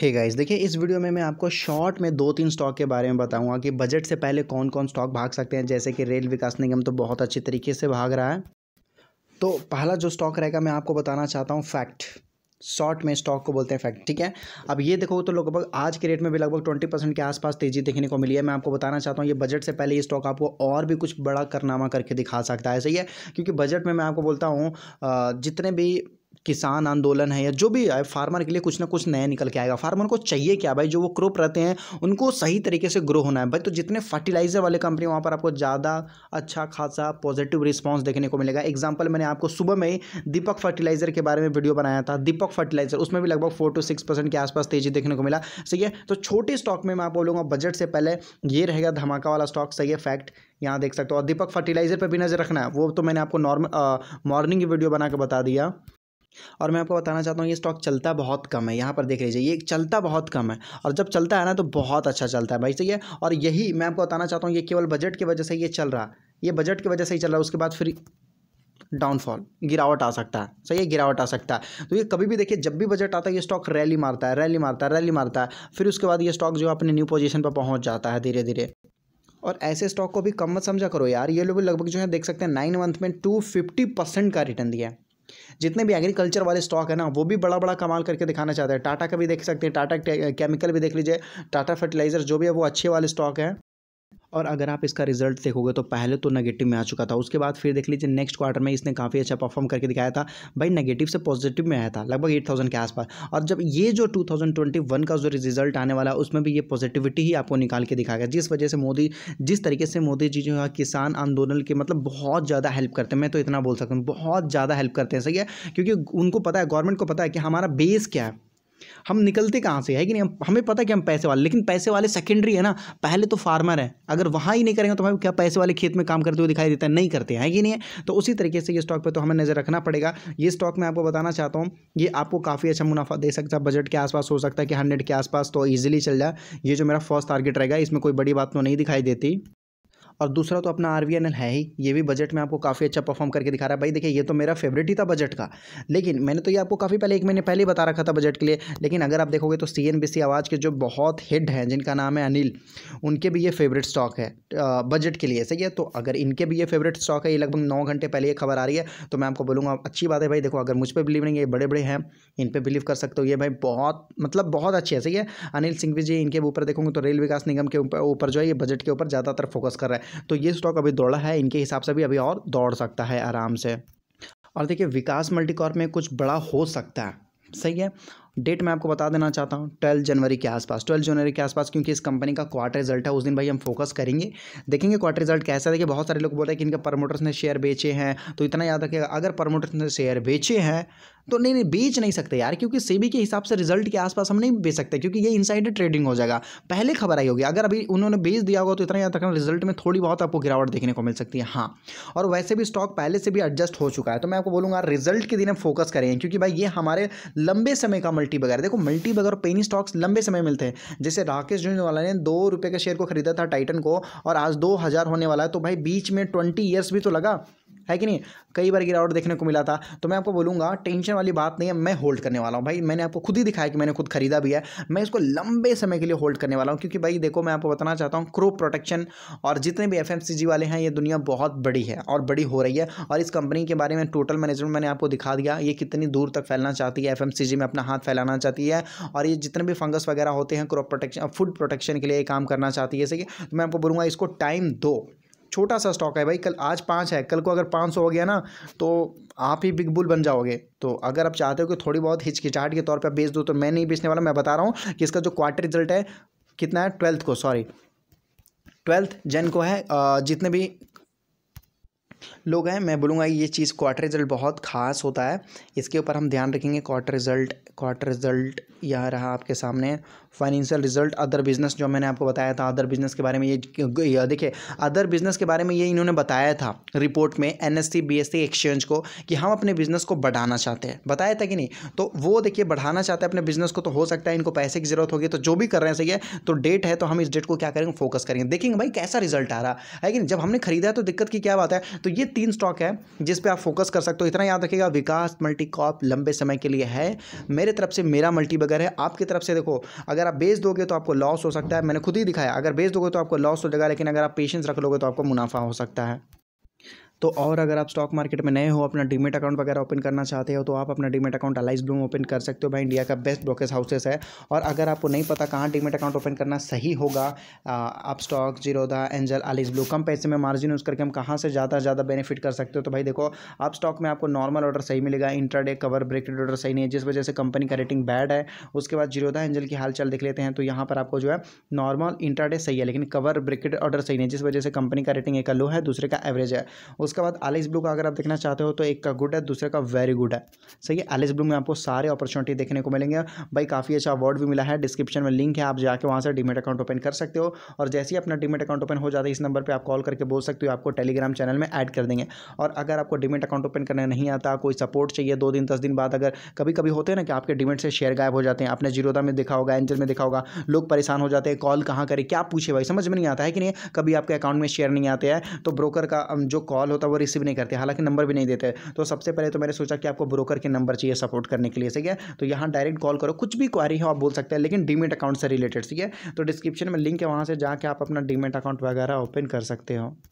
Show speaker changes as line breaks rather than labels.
hey guys देखिए इस video में मैं आपको शॉर्ट में दो तीन स्टॉक के बारे में बताऊंगा कि बजट से पहले कौन कौन स्टॉक भाग सकते हैं जैसे कि रेल विकास निगम तो बहुत अच्छे तरीके से भाग रहा है तो पहला जो स्टॉक रहेगा मैं आपको बताना चाहता हूँ फैक्ट शॉर्ट में स्टॉक को बोलते हैं फैक्ट ठीक है अब ये देखो तो लगभग आज के रेट में भी लगभग ट्वेंटी परसेंट के आसपास तेजी देखने को मिली है मैं आपको बताना चाहता हूँ ये बजट से पहले ये स्टॉक आपको और भी कुछ बड़ा करनामा करके दिखा सकता है सही है क्योंकि बजट में मैं आपको बोलता हूँ जितने भी किसान आंदोलन है या जो भी है फार्मर के लिए कुछ ना कुछ नया निकल के आएगा फार्मर को चाहिए क्या भाई जो वो क्रोप रहते हैं उनको सही तरीके से ग्रो होना है भाई तो जितने फर्टिलाइज़र वाले कंपनी वहाँ पर आपको ज़्यादा अच्छा खासा पॉजिटिव रिस्पॉन्स देखने को मिलेगा एग्जाम्पल मैंने आपको सुबह में ही दीपक फर्टिलाइज़र के बारे में वीडियो बनाया था दीपक फर्टिलाइज़र उसमें भी लगभग फोर टू सिक्स परसेंट के आसपास तेज़ी देखने को मिला सही है तो छोटे स्टॉक में मैं आप बोलूँगा बजट से पहले ये रहेगा धमाका वाला स्टॉक सही है फैक्ट यहाँ देख सकते हो और दीपक फर्टिलाइज़र पर भी नज़र रखना है वो तो मैंने आपको नॉर्मल मॉर्निंग की वीडियो बना बता दिया और मैं आपको बताना चाहता हूँ ये स्टॉक चलता बहुत कम है यहाँ पर देख लीजिए ये चलता बहुत कम है और जब चलता है ना तो बहुत अच्छा चलता है भाई सही है और यही मैं आपको बताना चाहता हूँ ये केवल बजट की वजह से ये चल रहा ये बजट की वजह से ही चल रहा है उसके बाद फिर डाउनफॉल गिरावट आ सकता है सही है गिरावट आ सकता है तो ये कभी भी देखिए जब भी बजट आता है ये स्टॉक रैली मारता है रैली मारता है रैली मारता है फिर उसके बाद ये स्टॉक जो है अपने न्यू पोजीशन पर पहुंच जाता है धीरे धीरे और ऐसे स्टॉक को भी कम मत समझा करो यार ये लोग लगभग जो है देख सकते हैं नाइन मंथ में टू फिफ्टी परसेंट का रिटर्न दिया है जितने भी एग्रीकल्चर वाले स्टॉक है ना वो भी बड़ा बड़ा कमाल करके दिखाना चाहते हैं टाटा का भी देख सकते हैं टाटा केमिकल भी देख लीजिए टाटा फर्टिलाइजर जो भी है वो अच्छे वाले स्टॉक हैं और अगर आप इसका रिजल्ट देखोगे तो पहले तो नेगेटिव में आ चुका था उसके बाद फिर देख लीजिए नेक्स्ट क्वार्टर में इसने काफ़ी अच्छा परफॉर्म करके दिखाया था भाई नेगेटिव से पॉजिटिव में आया था लगभग एट थाउजेंड के आसपास और जब ये जो टू थाउजेंड ट्वेंटी वन का जो रिजल्ट आने वाला है उसमें भी ये पॉजिटिविटी ही आपको निकाल के दिखा जिस वजह से मोदी जिस तरीके से मोदी जी जो है किसान आंदोलन के मतलब बहुत ज़्यादा हेल्प करते हैं मैं तो इतना बोल सकता हूँ बहुत ज़्यादा हेल्प करते हैं सही है क्योंकि उनको पता है गवर्नमेंट को पता है कि हमारा बेस क्या है हम निकलते कहाँ से है कि नहीं हम हमें पता है कि हम पैसे वाले लेकिन पैसे वाले सेकेंडरी है ना पहले तो फार्मर है अगर वहाँ ही नहीं करेंगे तो हमें क्या पैसे वाले खेत में काम करते हुए दिखाई देता है नहीं करते हैं कि नहीं है तो उसी तरीके से ये स्टॉक पर तो हमें नज़र रखना पड़ेगा ये स्टॉक मैं आपको बताना चाहता हूँ ये आपको काफ़ी अच्छा मुनाफा दे सकता है बजट के आसपास हो सकता है कि हंड्रेड के आसपास तो ईजिली चल जाए ये जो मेरा फर्स्ट टारगेट रहेगा इसमें कोई बड़ी बात तो नहीं दिखाई देती और दूसरा तो अपना आर है ही ये भी बजट में आपको काफ़ी अच्छा परफॉर्म करके दिखा रहा है भाई देखिए ये तो मेरा फेवरेट ही था बजट का लेकिन मैंने तो ये आपको काफ़ी पहले एक महीने पहले ही बता रखा था बजट के लिए लेकिन अगर आप देखोगे तो सी एन बी सी आवाज़ के जो बहुत हिड हैं जिनका नाम है अनिल उनके भी ये फेवरेट स्टॉक है बजट के लिए सही है तो अगर इनके भी ये फेवरेट स्टॉक है ये लगभग नौ घंटे पहले ये खबर आ रही है तो मैं आपको बोलूँगा अच्छी बात है भाई देखो अगर मुझ पर बिलीव नहीं है बड़े बड़े हैं इन पर बिलीव कर सकते हो ये भाई बहुत मतलब बहुत अच्छे है सही है अनिल सिंह जी इनके ऊपर देखोगे तो रेल विकास निगम के ऊपर जो है ये बजट के ऊपर ज़्यादातर फोकस कर रहा है तो ये स्टॉक अभी दौड़ा है इनके हिसाब से भी अभी और दौड़ सकता है आराम से और देखिए विकास मल्टीकॉर में कुछ बड़ा हो सकता है सही है डेट मैं आपको बता देना चाहता हूँ ट्वेल्व जनवरी के आसपास ट्वेल्व जनवरी के आसपास क्योंकि इस कंपनी का क्वार्टर रिजल्ट है उस दिन भाई हम फोकस करेंगे देखेंगे क्वार्टर रिजल्ट कैसा देखिए बहुत सारे लोग बोल रहे हैं कि इनके प्रमोटर्स ने शेयर बेचे हैं तो इतना याद रखिएगा अगर प्रमोटर्स ने शेयर बेचे हैं तो नहीं नहीं बेच नहीं सकते यार क्योंकि सेबी के हिसाब से रिजल्ट के आसपास हम नहीं बेच सकते क्योंकि ये इनसाइड ट्रेडिंग हो जाएगा पहले खबर आई होगी अगर अभी उन्होंने बेच दिया होगा तो इतना याद रखना रिजल्ट में थोड़ी बहुत आपको गिरावट देखने को मिल सकती है हाँ और वैसे भी स्टॉक पहले से भी एडजस्ट हो चुका है तो मैं आपको बोलूँगा रिजल्ट के दिन फोकस करें क्योंकि भाई ये हमारे लंबे समय का मल्टी बगैर देखो मल्टी बगैर पेनी स्टॉक्स लंबे समय मिलते हैं जैसे राकेश झुंझवाला ने दो रुपये के शेयर को खरीदा था टाइटन को और आज दो हज़ार होने वाला है तो भाई बीच में ट्वेंटी ईयर्स भी तो लगा है कि नहीं कई बार गिरावट देखने को मिला था तो मैं आपको बोलूँगा टेंशन वाली बात नहीं है मैं होल्ड करने वाला हूँ भाई मैंने आपको खुद ही दिखाया कि मैंने खुद खरीदा भी है मैं इसको लंबे समय के लिए होल्ड करने वाला हूँ क्योंकि भाई देखो मैं आपको बताना चाहता हूँ क्रोप प्रोटेक्शन और जितने भी एफ वाले हैं ये दुनिया बहुत बड़ी है और बड़ी हो रही है और इस कंपनी के बारे में टोटल मैनेजमेंट मैंने आपको दिखा दिया ये कितनी दूर तक फैलना चाहती है एफ में अपना हाथ फैलाना चाहती है और ये जितने भी फंगस वगैरह होते हैं क्रॉप प्रोटेक्शन फूड प्रोटेक्शन के लिए काम करना चाहती है जैसे कि तो मैं आपको बोलूँगा इसको टाइम दो छोटा सा स्टॉक है भाई कल आज पाँच है कल को अगर पाँच सौ हो गया ना तो आप ही बिग बुल बन जाओगे तो अगर आप चाहते हो कि थोड़ी बहुत हिचकिचाहट के तौर पर बेच दो तो मैं नहीं बेचने वाला मैं बता रहा हूँ कि इसका जो क्वार्टर रिजल्ट है कितना है ट्वेल्थ को सॉरी ट्वेल्थ जन को है जितने भी लोग हैं मैं बोलूँगा ये चीज़ क्वार्टर रिजल्ट बहुत खास होता है इसके ऊपर हम ध्यान रखेंगे क्वार्टर रिजल्ट क्वार्टर रिजल्ट यह रहा आपके सामने फाइनेंशियल रिजल्ट अदर बिजनेस जो मैंने आपको बताया था अदर बिजनेस के बारे में ये देखिए अदर बिजनेस के बारे में ये इन्होंने बताया था रिपोर्ट में एन एस एक्सचेंज को कि हम अपने बिजनेस को बढ़ाना चाहते हैं बताया था कि नहीं तो वो देखिए बढ़ाना चाहते हैं अपने बिजनेस को तो हो सकता है इनको पैसे की जरूरत होगी तो जो भी कर रहे हैं सही है तो डेट है तो हम इस डेट को क्या करेंगे फोकस करेंगे देखेंगे भाई कैसा रिजल्ट आ रहा है कि नहीं जब हमने खरीदा तो दिक्कत की क्या बात है तो ये तीन स्टॉक है जिस पर आप फोकस कर सकते हो इतना याद रखिएगा विकास मल्टीकॉप लंबे समय के लिए है मेरे तरफ से मेरा मल्टीबल अगर है आपकी तरफ से देखो अगर आप बेच दोगे तो आपको लॉस हो सकता है मैंने खुद ही दिखाया अगर बेच दोगे तो आपको लॉस हो जाएगा लेकिन अगर आप पेशेंस रख लोगे तो आपको मुनाफा हो सकता है तो और अगर आप स्टॉक मार्केट में नए हो अपना डीमेट अकाउंट वगैरह ओपन करना चाहते हो तो आप अपना डीमेट अकाउंट अलाइस ब्लू में ओपन कर सकते हो भाई इंडिया का बेस्ट ब्रोकेज हाउसेस है और अगर आपको नहीं पता कहाँ डीमेट अकाउंट ओपन करना सही होगा आप stock Zerodha Angel Alice Blue कम पैसे में मार्जिन यूज़ करके हम कहाँ से ज़्यादा ज़्यादा बेनिफिट कर सकते हो तो भाई देखो आप स्टॉक में आपको नॉर्मल ऑर्डर सही मिलेगा इंट्राडे कवर ब्रेकेड ऑर्डर सही नहीं है जिस वजह से कंपनी का रेटिंग बैड है उसके बाद जीरोदा एंजल की हालचाल देख लेते हैं तो यहाँ पर आपको जो है नॉर्मल इंट्राडे सही है लेकिन कवर ब्रेकेड ऑर्डर सही नहीं है जिस वजह से कंपनी का रेटिंग एक लो है दूसरे का एवरेज है उसके बाद एलिस ब्लू का अगर आप देखना चाहते हो तो एक का गुड है दूसरे का वेरी गुड है सही है एलिस ब्लू में आपको सारे अपॉर्चुनिटी देखने को मिलेंगे भाई काफ़ी अच्छा अवार्ड भी मिला है डिस्क्रिप्शन में लिंक है आप जाके वहाँ से डीमेट अकाउंट ओपन कर सकते हो और जैसे ही अपना डीमेट अकाउंट ओपन हो जाता है इस नंबर पर आप कॉल करके बोल सकते हो आपको टेलीग्राम चैनल में ऐड कर देंगे और अगर आपको डीमेट अकाउंट ओपन करना नहीं आता कोई सपोर्ट चाहिए दो दिन दस दिन बाद अगर कभी कभी होते हैं ना कि आपके डीमेट से शेयर गायब हो जाते हैं आपने जीरोदा में देखा होगा एंजल में देखा होगा लोग परेशान हो जाते हैं कॉल कहाँ करें क्या पूछे भाई समझ में नहीं आता है कि नहीं कभी आपके अकाउंट में शेयर नहीं आते हैं तो ब्रोकर का जो कॉल होता है वो रिसीव नहीं करते हालांकि नंबर भी नहीं देते तो सबसे पहले तो मैंने सोचा कि आपको ब्रोकर के नंबर चाहिए सपोर्ट करने के लिए ठीक है तो यहाँ डायरेक्ट कॉल करो कुछ भी क्वारी हो आप बोल सकते हैं लेकिन डीमेट अकाउंट से रिलेटेड ठीक है तो डिस्क्रिप्शन में लिंक है वहाँ से जाकर आप अपना डीमेट अकाउंट वगैरह ओपन कर सकते हो